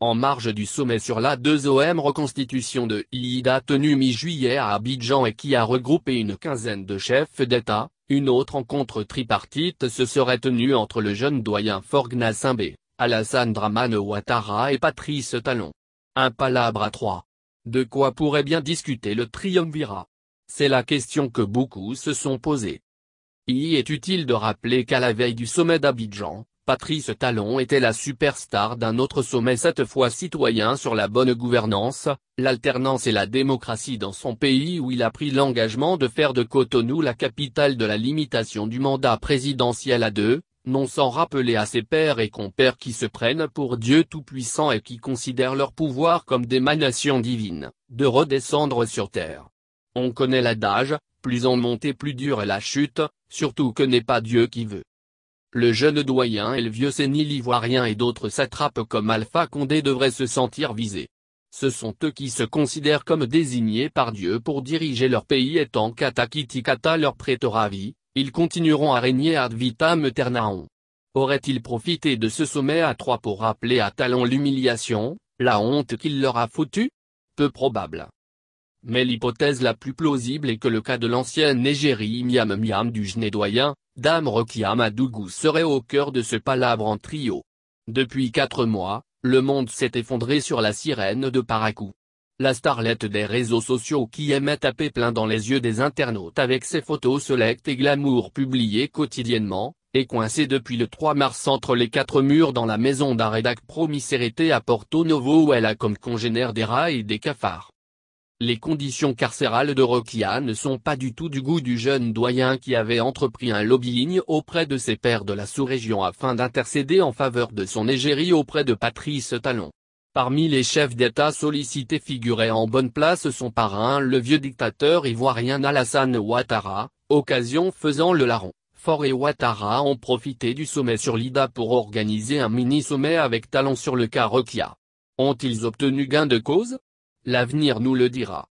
en marge du sommet sur la 2OM reconstitution de IIDA tenue mi-juillet à Abidjan et qui a regroupé une quinzaine de chefs d'État, une autre rencontre tripartite se serait tenue entre le jeune doyen Forgna Simbé, Alassane Dramane Ouattara et Patrice Talon. Un palabre à trois. De quoi pourrait bien discuter le triumvirat C'est la question que beaucoup se sont posées. Il est utile de rappeler qu'à la veille du sommet d'Abidjan, Patrice Talon était la superstar d'un autre sommet cette fois citoyen sur la bonne gouvernance, l'alternance et la démocratie dans son pays où il a pris l'engagement de faire de Cotonou la capitale de la limitation du mandat présidentiel à deux, non sans rappeler à ses pères et compères qui se prennent pour Dieu Tout-Puissant et qui considèrent leur pouvoir comme des manations divines, de redescendre sur terre. On connaît l'adage, plus en monte plus dure est la chute, surtout que n'est pas Dieu qui veut. Le jeune doyen et le vieux sénile ivoirien et d'autres s'attrapent comme Alpha Condé devraient se sentir visés. Ce sont eux qui se considèrent comme désignés par Dieu pour diriger leur pays et tant qu'Atakitikata leur prêtera vie, ils continueront à régner ad vitam aeternaum. Auraient-ils profité de ce sommet à trois pour rappeler à Talon l'humiliation, la honte qu'il leur a foutue Peu probable. Mais l'hypothèse la plus plausible est que le cas de l'ancienne égérie Miam Miam du Genédoyen, Dame Rokiam serait au cœur de ce palabre en trio. Depuis quatre mois, le monde s'est effondré sur la sirène de Parakou. La starlette des réseaux sociaux qui aimait taper plein dans les yeux des internautes avec ses photos selectes et glamour publiées quotidiennement, est coincée depuis le 3 mars entre les quatre murs dans la maison d'un rédac promissérité à Porto Novo où elle a comme congénère des rats et des cafards. Les conditions carcérales de Rokia ne sont pas du tout du goût du jeune doyen qui avait entrepris un lobbying auprès de ses pairs de la sous-région afin d'intercéder en faveur de son égérie auprès de Patrice Talon. Parmi les chefs d'État sollicités figurait en bonne place son parrain le vieux dictateur ivoirien Alassane Ouattara, occasion faisant le larron. Fort et Ouattara ont profité du sommet sur l'IDA pour organiser un mini-sommet avec Talon sur le cas Rokia. Ont-ils obtenu gain de cause L'avenir nous le dira.